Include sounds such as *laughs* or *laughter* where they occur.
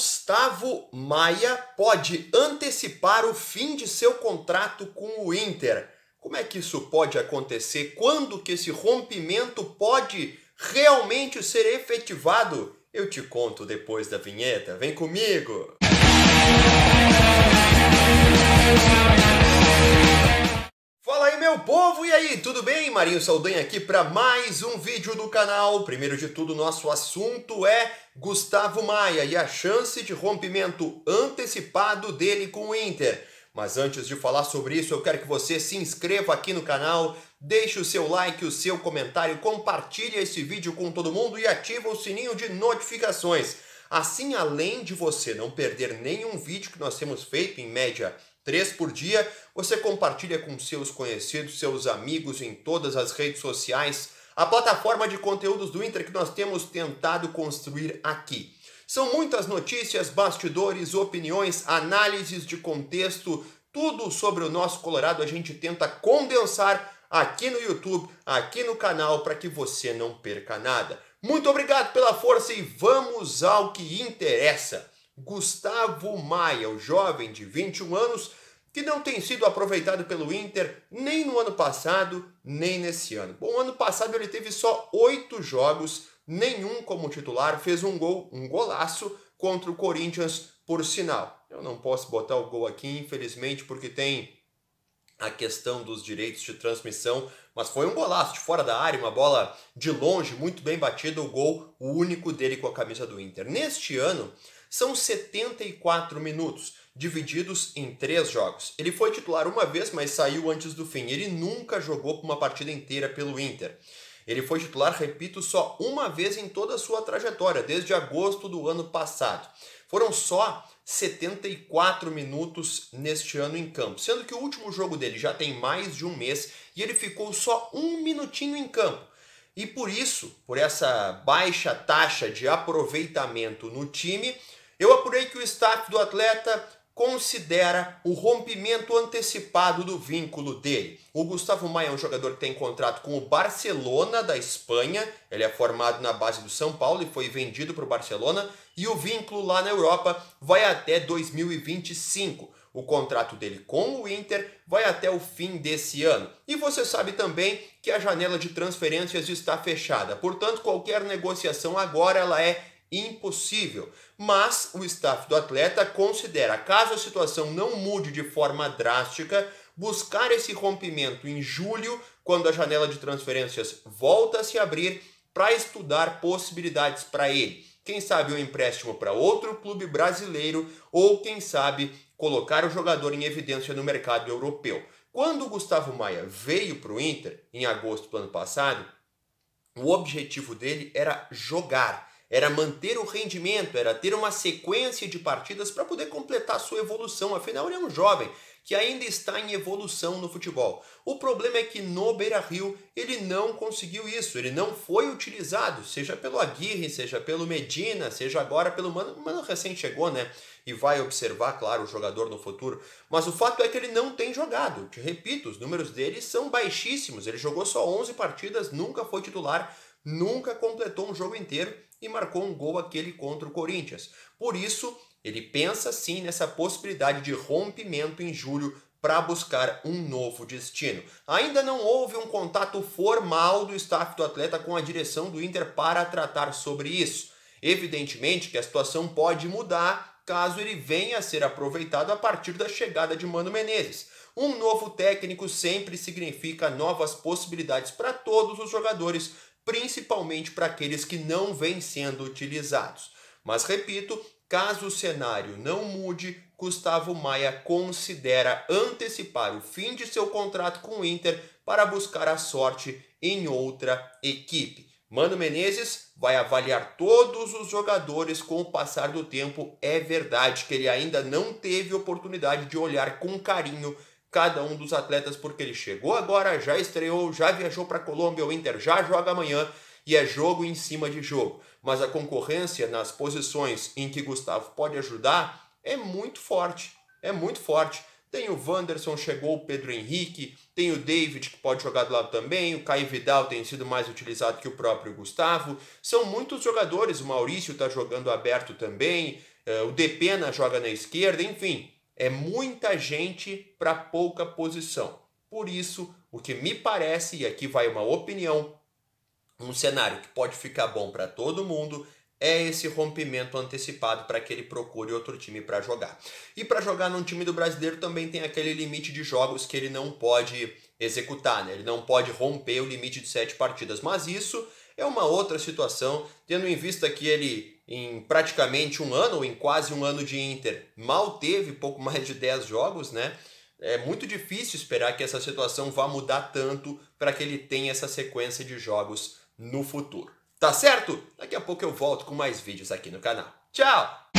Gustavo Maia pode antecipar o fim de seu contrato com o Inter. Como é que isso pode acontecer? Quando que esse rompimento pode realmente ser efetivado? Eu te conto depois da vinheta. Vem comigo. Música Fala aí meu povo, e aí, tudo bem? Marinho Saldanha aqui para mais um vídeo do canal. Primeiro de tudo, nosso assunto é Gustavo Maia e a chance de rompimento antecipado dele com o Inter. Mas antes de falar sobre isso, eu quero que você se inscreva aqui no canal, deixe o seu like, o seu comentário, compartilhe esse vídeo com todo mundo e ativa o sininho de notificações. Assim, além de você não perder nenhum vídeo que nós temos feito, em média três por dia. Você compartilha com seus conhecidos, seus amigos em todas as redes sociais, a plataforma de conteúdos do Inter que nós temos tentado construir aqui. São muitas notícias, bastidores, opiniões, análises de contexto, tudo sobre o nosso Colorado a gente tenta condensar aqui no YouTube, aqui no canal, para que você não perca nada. Muito obrigado pela força e vamos ao que interessa. Gustavo Maia, o jovem de 21 anos, que não tem sido aproveitado pelo Inter nem no ano passado, nem nesse ano. Bom, ano passado ele teve só oito jogos, nenhum como titular, fez um gol, um golaço contra o Corinthians, por sinal. Eu não posso botar o gol aqui, infelizmente, porque tem a questão dos direitos de transmissão, mas foi um golaço de fora da área, uma bola de longe, muito bem batida, o gol, o único dele com a camisa do Inter. Neste ano, são 74 minutos, divididos em três jogos. Ele foi titular uma vez, mas saiu antes do fim. Ele nunca jogou uma partida inteira pelo Inter. Ele foi titular, repito, só uma vez em toda a sua trajetória, desde agosto do ano passado. Foram só 74 minutos neste ano em campo, sendo que o último jogo dele já tem mais de um mês e ele ficou só um minutinho em campo. E por isso, por essa baixa taxa de aproveitamento no time, eu apurei que o staff do atleta considera o rompimento antecipado do vínculo dele. O Gustavo Maia é um jogador que tem contrato com o Barcelona da Espanha, ele é formado na base do São Paulo e foi vendido para o Barcelona, e o vínculo lá na Europa vai até 2025. O contrato dele com o Inter vai até o fim desse ano. E você sabe também que a janela de transferências está fechada. Portanto, qualquer negociação agora ela é impossível. Mas o staff do atleta considera, caso a situação não mude de forma drástica, buscar esse rompimento em julho, quando a janela de transferências volta a se abrir, para estudar possibilidades para ele. Quem sabe um empréstimo para outro clube brasileiro ou quem sabe colocar o jogador em evidência no mercado europeu. Quando o Gustavo Maia veio para o Inter em agosto do ano passado, o objetivo dele era jogar era manter o rendimento, era ter uma sequência de partidas para poder completar sua evolução. Afinal, ele é um jovem que ainda está em evolução no futebol. O problema é que no Beira-Rio ele não conseguiu isso, ele não foi utilizado, seja pelo Aguirre, seja pelo Medina, seja agora pelo Mano, Mano recém chegou, né? E vai observar, claro, o jogador no futuro. Mas o fato é que ele não tem jogado. Te repito, os números dele são baixíssimos. Ele jogou só 11 partidas, nunca foi titular, nunca completou um jogo inteiro e marcou um gol aquele contra o Corinthians. Por isso, ele pensa sim nessa possibilidade de rompimento em julho para buscar um novo destino. Ainda não houve um contato formal do staff do atleta com a direção do Inter para tratar sobre isso. Evidentemente que a situação pode mudar caso ele venha a ser aproveitado a partir da chegada de Mano Menezes. Um novo técnico sempre significa novas possibilidades para todos os jogadores principalmente para aqueles que não vêm sendo utilizados. Mas repito, caso o cenário não mude, Gustavo Maia considera antecipar o fim de seu contrato com o Inter para buscar a sorte em outra equipe. Mano Menezes vai avaliar todos os jogadores com o passar do tempo. É verdade que ele ainda não teve oportunidade de olhar com carinho cada um dos atletas, porque ele chegou agora, já estreou, já viajou para a Colômbia, o Inter já joga amanhã e é jogo em cima de jogo. Mas a concorrência nas posições em que Gustavo pode ajudar é muito forte. É muito forte. Tem o Wanderson, chegou o Pedro Henrique, tem o David que pode jogar do lado também, o Caio Vidal tem sido mais utilizado que o próprio Gustavo. São muitos jogadores, o Maurício está jogando aberto também, eh, o Depena joga na esquerda, enfim. É muita gente para pouca posição. Por isso, o que me parece, e aqui vai uma opinião, um cenário que pode ficar bom para todo mundo, é esse rompimento antecipado para que ele procure outro time para jogar. E para jogar num time do brasileiro também tem aquele limite de jogos que ele não pode executar, né? ele não pode romper o limite de sete partidas. Mas isso é uma outra situação, tendo em vista que ele em praticamente um ano, em quase um ano de Inter, mal teve pouco *laughs* mais de 10 jogos, né? É muito difícil esperar que essa situação vá mudar tanto para que ele tenha essa sequência de jogos no futuro. Tá certo? Daqui a pouco eu volto com mais vídeos aqui no canal. Tchau!